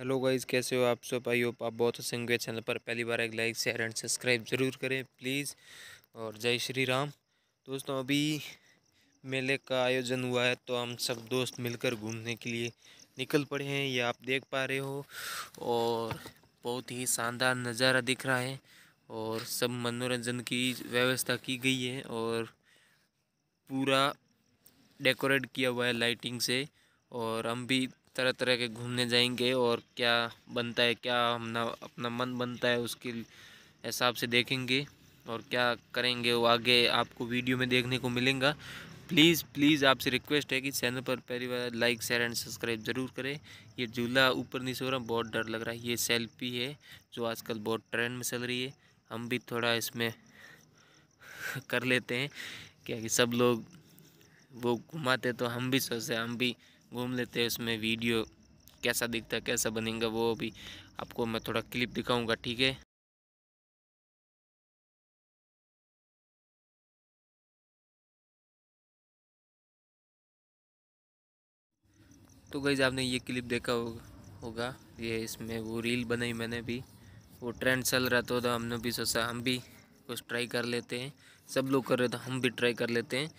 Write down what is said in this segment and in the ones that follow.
hello guys कैसे हो आप सब आई होप आप बहुत अच्छे चैनल पर पहली बार एक लाइक शेयर एंड सब्सक्राइब ज़रूर करें प्लीज़ और जय श्री राम दोस्तों अभी मेले का आयोजन हुआ है तो हम सब दोस्त मिलकर घूमने के लिए निकल पड़े हैं ये आप देख पा रहे हो और बहुत ही शानदार नज़ारा दिख रहा है और सब मनोरंजन की व्यवस्था की गई है और पूरा डेकोरेट किया हुआ है लाइटिंग से और हम भी तरह तरह के घूमने जाएंगे और क्या बनता है क्या अपना अपना मन बनता है उसके हिसाब से देखेंगे और क्या करेंगे वो आगे आपको वीडियो में देखने को मिलेगा प्लीज़ प्लीज़ आपसे रिक्वेस्ट है कि चैनल पर पहली बार लाइक शेयर एंड सब्सक्राइब ज़रूर करें ये झूला ऊपर नीचे हो रहा बहुत डर लग रहा है ये सेल्फी है जो आजकल बहुत ट्रेंड में चल रही है हम भी थोड़ा इसमें कर लेते हैं क्या कि सब लोग वो घुमाते तो हम भी सोचते हम भी घूम लेते हैं उसमें वीडियो कैसा दिखता है कैसा बनेगा वो अभी आपको मैं थोड़ा क्लिप दिखाऊंगा ठीक है तो गई आपने ये क्लिप देखा होगा ये इसमें वो रील बनाई मैंने भी वो ट्रेंड चल रहा था तो, तो हमने भी सोचा हम भी कुछ ट्राई कर लेते हैं सब लोग कर रहे थे तो हम भी ट्राई कर लेते हैं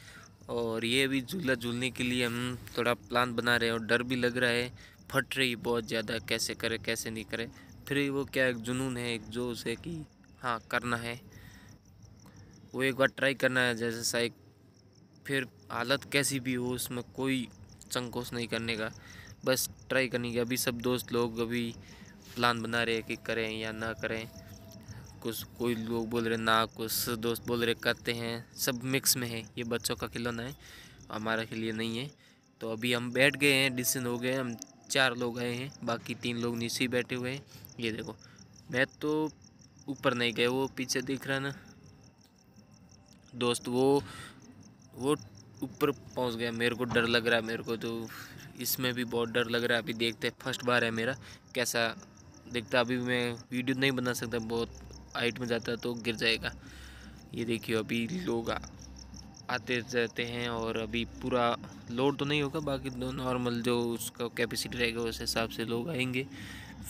और ये भी झूला झूलने के लिए हम थोड़ा प्लान बना रहे हैं और डर भी लग रहा है फट रही बहुत ज़्यादा कैसे करे कैसे नहीं करे फिर वो क्या एक जुनून है एक जोश है कि हाँ करना है वो एक बार ट्राई करना है जैसे साइक फिर हालत कैसी भी हो उसमें कोई संकोच नहीं करने का बस ट्राई करने की अभी सब दोस्त लोग अभी प्लान बना रहे हैं कि करें या ना करें कुछ कोई लोग बोल रहे ना कुछ दोस्त बोल रहे करते हैं सब मिक्स में है ये बच्चों का खिलौना है हमारा के लिए नहीं है तो अभी हम बैठ गए हैं डिसन हो गए हम चार लोग आए हैं बाकी तीन लोग नीचे ही बैठे हुए हैं ये देखो मैं तो ऊपर नहीं गए वो पीछे दिख रहा ना दोस्त वो वो ऊपर पहुंच गया मेरे को डर लग रहा है मेरे को तो इसमें भी बहुत डर लग रहा है अभी देखते हैं फर्स्ट बार है मेरा कैसा देखता अभी मैं वीडियो नहीं बना सकता बहुत हाइट में जाता है तो गिर जाएगा ये देखिए अभी लोग आते रहते हैं और अभी पूरा लोड तो नहीं होगा बाकी नॉर्मल जो उसका कैपेसिटी रहेगा उस हिसाब से लोग आएंगे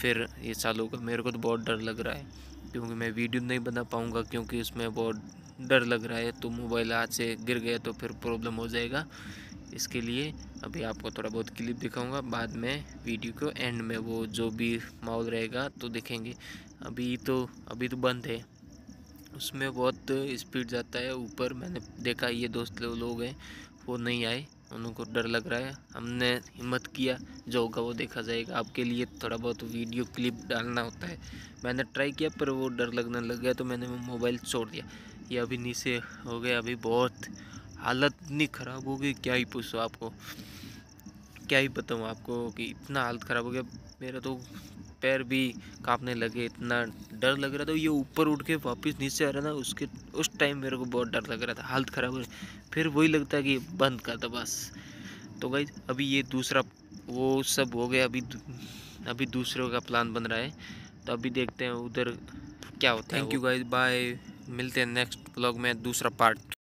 फिर ये सालों का मेरे को तो बहुत डर लग रहा है क्योंकि मैं वीडियो नहीं बना पाऊँगा क्योंकि उसमें बहुत डर लग रहा है तो मोबाइल हाथ से गिर गया तो फिर प्रॉब्लम हो जाएगा इसके लिए अभी आपको थोड़ा बहुत क्लिप दिखाऊंगा बाद में वीडियो को एंड में वो जो भी माहौल रहेगा तो देखेंगे अभी तो अभी तो बंद है उसमें बहुत स्पीड जाता है ऊपर मैंने देखा ये दोस्त लोग हैं वो नहीं आए उनको डर लग रहा है हमने हिम्मत किया जो होगा वो देखा जाएगा आपके लिए थोड़ा बहुत वीडियो क्लिप डालना होता है मैंने ट्राई किया पर वो डर लगने लग गया तो मैंने मोबाइल छोड़ दिया ये अभी नीचे हो गया अभी बहुत हालत इतनी ख़राब हो गई क्या ही पूछो आपको क्या ही बताऊँ आपको कि इतना हालत ख़राब हो गया मेरा तो पैर भी कांपने लगे इतना डर लग रहा था ये ऊपर उठ के वापस नीचे आ रहा था उसके उस टाइम मेरे को बहुत डर लग रहा था हालत ख़राब हो गई फिर वही लगता है कि बंद कर दो बस तो भाई अभी ये दूसरा वो सब हो गया अभी अभी दूसरे का प्लान बन रहा है तो अभी देखते हैं उधर क्या होता है थैंक यू गाइज बाय मिलते हैं नेक्स्ट ब्लॉग में दूसरा पार्ट